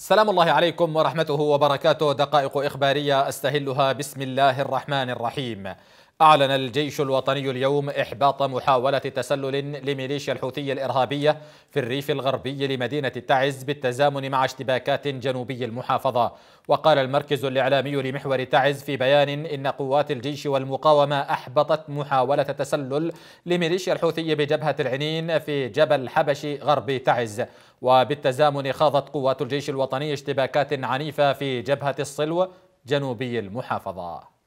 سلام الله عليكم ورحمته وبركاته دقائق إخبارية أستهلها بسم الله الرحمن الرحيم أعلن الجيش الوطني اليوم إحباط محاولة تسلل لميليشيا الحوثية الإرهابية في الريف الغربي لمدينة التعز بالتزامن مع اشتباكات جنوبي المحافظة وقال المركز الإعلامي لمحور تعز في بيان إن قوات الجيش والمقاومة أحبطت محاولة تسلل لميليشيا الحوثية بجبهة العنين في جبل حبش غرب تعز وبالتزامن خاضت قوات الجيش الوطني اشتباكات عنيفة في جبهة الصلو جنوبي المحافظة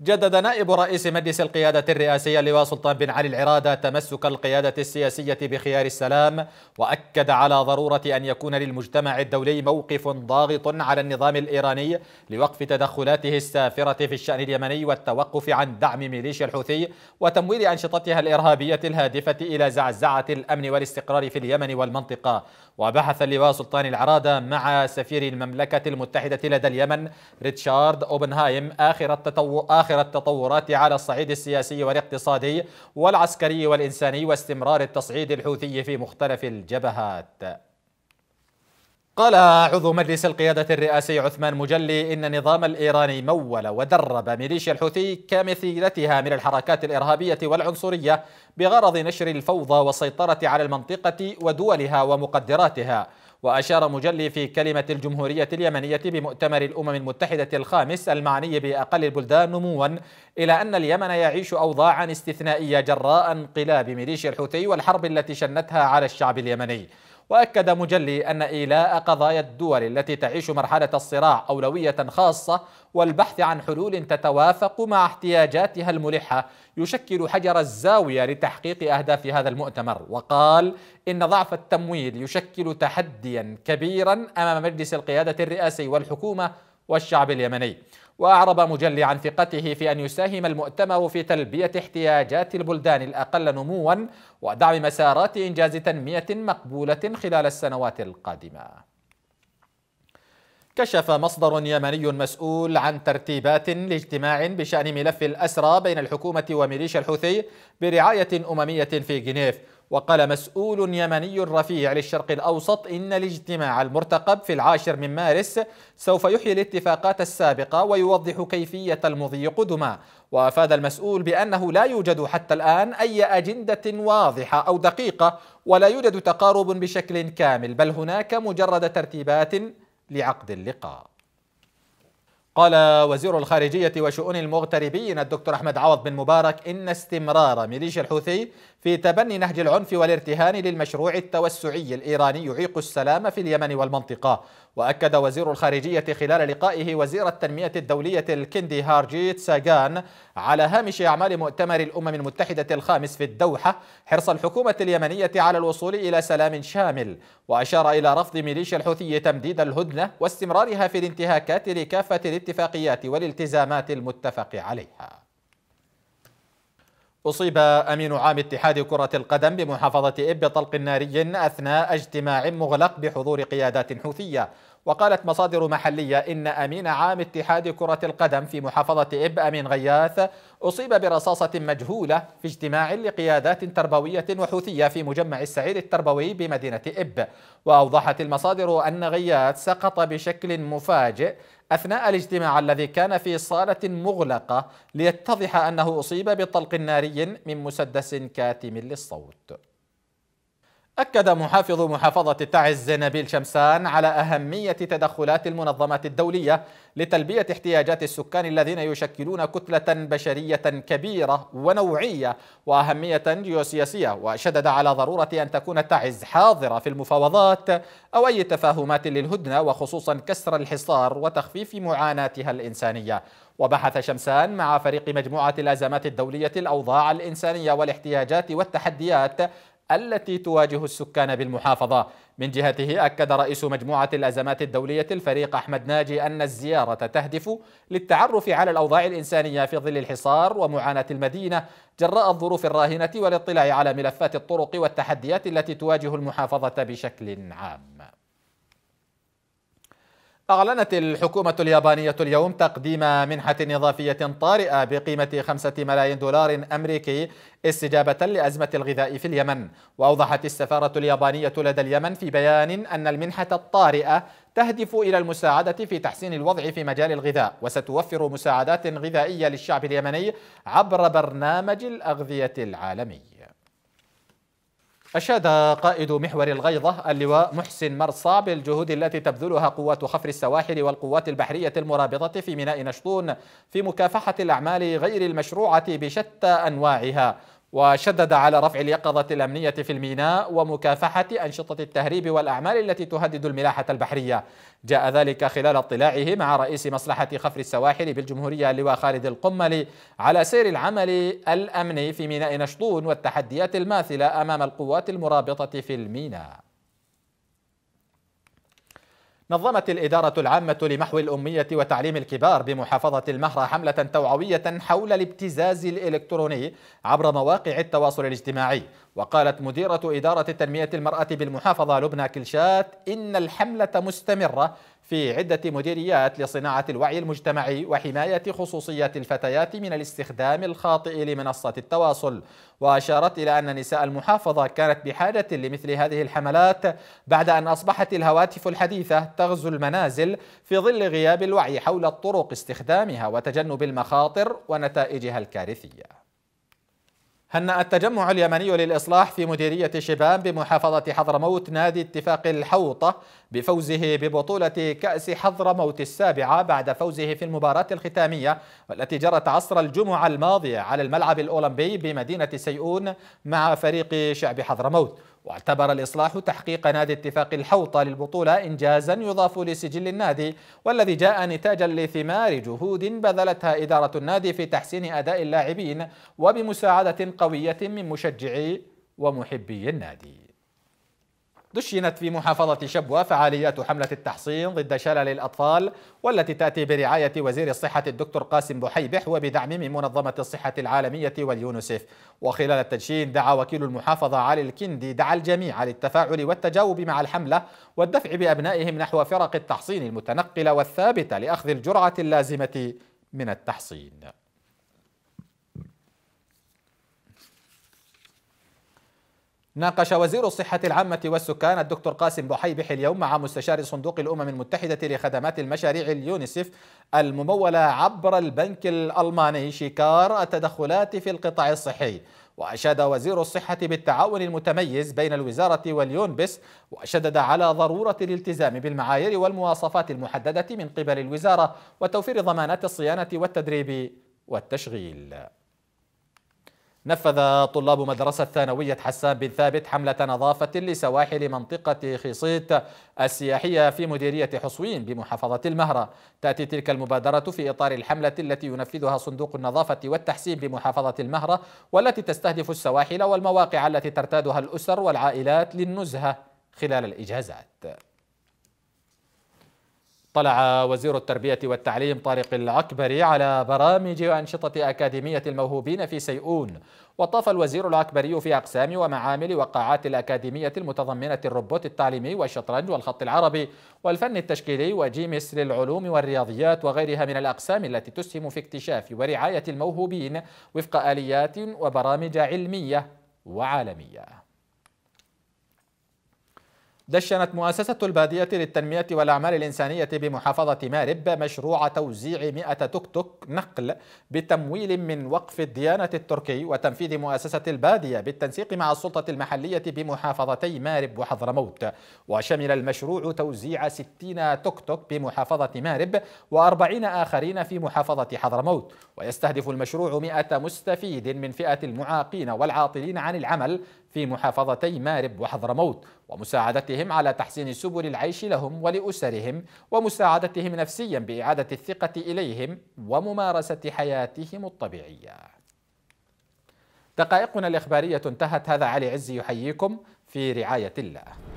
جدد نائب رئيس مجلس القيادة الرئاسية لواء سلطان بن علي العرادة تمسك القيادة السياسية بخيار السلام وأكد على ضرورة أن يكون للمجتمع الدولي موقف ضاغط على النظام الإيراني لوقف تدخلاته السافرة في الشأن اليمني والتوقف عن دعم ميليشيا الحوثي وتمويل أنشطتها الإرهابية الهادفة إلى زعزعة الأمن والاستقرار في اليمن والمنطقة وبحث اللواء سلطان العرادة مع سفير المملكة المتحدة لدى اليمن ريتشارد أوبنهايم آخر التطور آخر التطورات على الصعيد السياسي والاقتصادي والعسكري والإنساني واستمرار التصعيد الحوثي في مختلف الجبهات قال عضو مجلس القيادة الرئاسي عثمان مجلي إن النظام الإيراني مول ودرب ميليشيا الحوثي كمثيلتها من الحركات الإرهابية والعنصرية بغرض نشر الفوضى والسيطرة على المنطقة ودولها ومقدراتها وأشار مجلي في كلمة الجمهورية اليمنية بمؤتمر الأمم المتحدة الخامس المعني بأقل البلدان نموا إلى أن اليمن يعيش أوضاعا استثنائية جراء انقلاب ميليشيا الحوثي والحرب التي شنتها على الشعب اليمني وأكد مجلي أن إيلاء قضايا الدول التي تعيش مرحلة الصراع أولوية خاصة والبحث عن حلول تتوافق مع احتياجاتها الملحة يشكل حجر الزاوية لتحقيق أهداف هذا المؤتمر وقال إن ضعف التمويل يشكل تحديا كبيرا أمام مجلس القيادة الرئاسي والحكومة والشعب اليمني وأعرب مجلي عن ثقته في أن يساهم المؤتمر في تلبية احتياجات البلدان الأقل نموا ودعم مسارات إنجاز تنمية مقبولة خلال السنوات القادمة كشف مصدر يمني مسؤول عن ترتيبات لاجتماع بشأن ملف الأسرى بين الحكومة وميليشيا الحوثي برعاية أممية في جنيف وقال مسؤول يمني رفيع للشرق الأوسط إن الاجتماع المرتقب في العاشر من مارس سوف يحيي الاتفاقات السابقة ويوضح كيفية المضي قدما وأفاد المسؤول بأنه لا يوجد حتى الآن أي أجندة واضحة أو دقيقة ولا يوجد تقارب بشكل كامل بل هناك مجرد ترتيبات لعقد اللقاء قال وزير الخارجية وشؤون المغتربين الدكتور أحمد عوض بن مبارك إن استمرار ميليشيا الحوثي في تبني نهج العنف والارتهان للمشروع التوسعي الإيراني يعيق السلام في اليمن والمنطقة وأكد وزير الخارجية خلال لقائه وزير التنمية الدولية الكندي هارجيت ساغان على هامش أعمال مؤتمر الأمم المتحدة الخامس في الدوحة حرص الحكومة اليمنية على الوصول إلى سلام شامل وأشار إلى رفض ميليشيا الحوثي تمديد الهدنة واستمرارها في الانتهاكات لكافة الاتفاقيات والالتزامات المتفق عليها أصيب أمين عام اتحاد كرة القدم بمحافظة إب بطلق ناري أثناء اجتماع مغلق بحضور قيادات حوثية وقالت مصادر محلية إن أمين عام اتحاد كرة القدم في محافظة إب أمين غياث أصيب برصاصة مجهولة في اجتماع لقيادات تربوية وحوثية في مجمع السعيد التربوي بمدينة إب وأوضحت المصادر أن غياث سقط بشكل مفاجئ أثناء الاجتماع الذي كان في صالة مغلقة ليتضح أنه أصيب بطلق ناري من مسدس كاتم للصوت أكد محافظ محافظة تعز نبيل شمسان على أهمية تدخلات المنظمات الدولية لتلبية احتياجات السكان الذين يشكلون كتلة بشرية كبيرة ونوعية وأهمية جيوسياسية وشدد على ضرورة أن تكون تعز حاضرة في المفاوضات أو أي تفاهمات للهدنة وخصوصا كسر الحصار وتخفيف معاناتها الإنسانية وبحث شمسان مع فريق مجموعة الأزمات الدولية الأوضاع الإنسانية والاحتياجات والتحديات التي تواجه السكان بالمحافظة من جهته أكد رئيس مجموعة الأزمات الدولية الفريق أحمد ناجي أن الزيارة تهدف للتعرف على الأوضاع الإنسانية في ظل الحصار ومعاناة المدينة جراء الظروف الراهنة والاطلاع على ملفات الطرق والتحديات التي تواجه المحافظة بشكل عام أعلنت الحكومة اليابانية اليوم تقديم منحة إضافية طارئة بقيمة خمسة ملايين دولار أمريكي استجابة لأزمة الغذاء في اليمن وأوضحت السفارة اليابانية لدى اليمن في بيان أن المنحة الطارئة تهدف إلى المساعدة في تحسين الوضع في مجال الغذاء وستوفر مساعدات غذائية للشعب اليمني عبر برنامج الأغذية العالمي أشاد قائد محور الغيضة اللواء محسن مرصع بالجهود التي تبذلها قوات خفر السواحل والقوات البحرية المرابطة في ميناء نشطون في مكافحة الأعمال غير المشروعة بشتى أنواعها وشدد على رفع اليقظة الأمنية في الميناء ومكافحة أنشطة التهريب والأعمال التي تهدد الملاحة البحرية جاء ذلك خلال اطلاعه مع رئيس مصلحة خفر السواحل بالجمهورية اللواء خالد القملي على سير العمل الأمني في ميناء نشطون والتحديات الماثلة أمام القوات المرابطة في الميناء نظمت الإدارة العامة لمحو الأمية وتعليم الكبار بمحافظة المهرة حملة توعوية حول الابتزاز الإلكتروني عبر مواقع التواصل الاجتماعي وقالت مديرة إدارة تنمية المرأة بالمحافظة لبنى كلشات إن الحملة مستمرة في عدة مديريات لصناعة الوعي المجتمعي وحماية خصوصية الفتيات من الاستخدام الخاطئ لمنصة التواصل وأشارت إلى أن نساء المحافظة كانت بحاجة لمثل هذه الحملات بعد أن أصبحت الهواتف الحديثة تغزو المنازل في ظل غياب الوعي حول طرق استخدامها وتجنب المخاطر ونتائجها الكارثية هنأ التجمع اليمني للإصلاح في مديرية شبان بمحافظة حضرموت نادي اتفاق الحوطة بفوزه ببطولة كأس حضرموت السابعة بعد فوزه في المباراة الختامية والتي جرت عصر الجمعة الماضية على الملعب الأولمبي بمدينة سيئون مع فريق شعب حضرموت واعتبر الإصلاح تحقيق نادي اتفاق الحوطة للبطولة إنجازا يضاف لسجل النادي والذي جاء نتاجا لثمار جهود بذلتها إدارة النادي في تحسين أداء اللاعبين وبمساعدة قوية من مشجعي ومحبي النادي دشنت في محافظة شبوة فعاليات حملة التحصين ضد شلل الأطفال والتي تأتي برعاية وزير الصحة الدكتور قاسم بحيبح وبدعم من منظمة الصحة العالمية واليونسيف وخلال التدشين دعا وكيل المحافظة علي الكندي دعا الجميع للتفاعل والتجاوب مع الحملة والدفع بأبنائهم نحو فرق التحصين المتنقلة والثابتة لأخذ الجرعة اللازمة من التحصين ناقش وزير الصحة العامة والسكان الدكتور قاسم بحيبح اليوم مع مستشار صندوق الأمم المتحدة لخدمات المشاريع اليونيسف الممولة عبر البنك الألماني شيكار التدخلات في القطاع الصحي وأشاد وزير الصحة بالتعاون المتميز بين الوزارة واليونبس وشدد على ضرورة الالتزام بالمعايير والمواصفات المحددة من قبل الوزارة وتوفير ضمانات الصيانة والتدريب والتشغيل نفذ طلاب مدرسة ثانوية حسان بن ثابت حملة نظافة لسواحل منطقة خيصيت السياحية في مديرية حصوين بمحافظة المهرة تأتي تلك المبادرة في إطار الحملة التي ينفذها صندوق النظافة والتحسين بمحافظة المهرة والتي تستهدف السواحل والمواقع التي ترتادها الأسر والعائلات للنزهة خلال الإجازات اطلع وزير التربية والتعليم طارق العكبري على برامج وأنشطة أكاديمية الموهوبين في سيئون وطاف الوزير العكبري في أقسام ومعامل وقاعات الأكاديمية المتضمنة الروبوت التعليمي والشطرنج والخط العربي والفن التشكيلي وجيمس للعلوم والرياضيات وغيرها من الأقسام التي تسهم في اكتشاف ورعاية الموهوبين وفق آليات وبرامج علمية وعالمية دشنت مؤسسة البادية للتنمية والأعمال الإنسانية بمحافظة مارب مشروع توزيع 100 توك توك نقل بتمويل من وقف الديانة التركي وتنفيذ مؤسسة البادية بالتنسيق مع السلطة المحلية بمحافظتي مارب وحضرموت وشمل المشروع توزيع 60 توك توك بمحافظة مارب و40 آخرين في محافظة حضرموت ويستهدف المشروع 100 مستفيد من فئة المعاقين والعاطلين عن العمل في محافظتي مارب وحضرموت ومساعدته قدرتهم على تحسين سبل العيش لهم ولأسرهم ومساعدتهم نفسيا بإعادة الثقة إليهم وممارسة حياتهم الطبيعية دقائقنا الإخبارية انتهت هذا علي عزي يحييكم في رعاية الله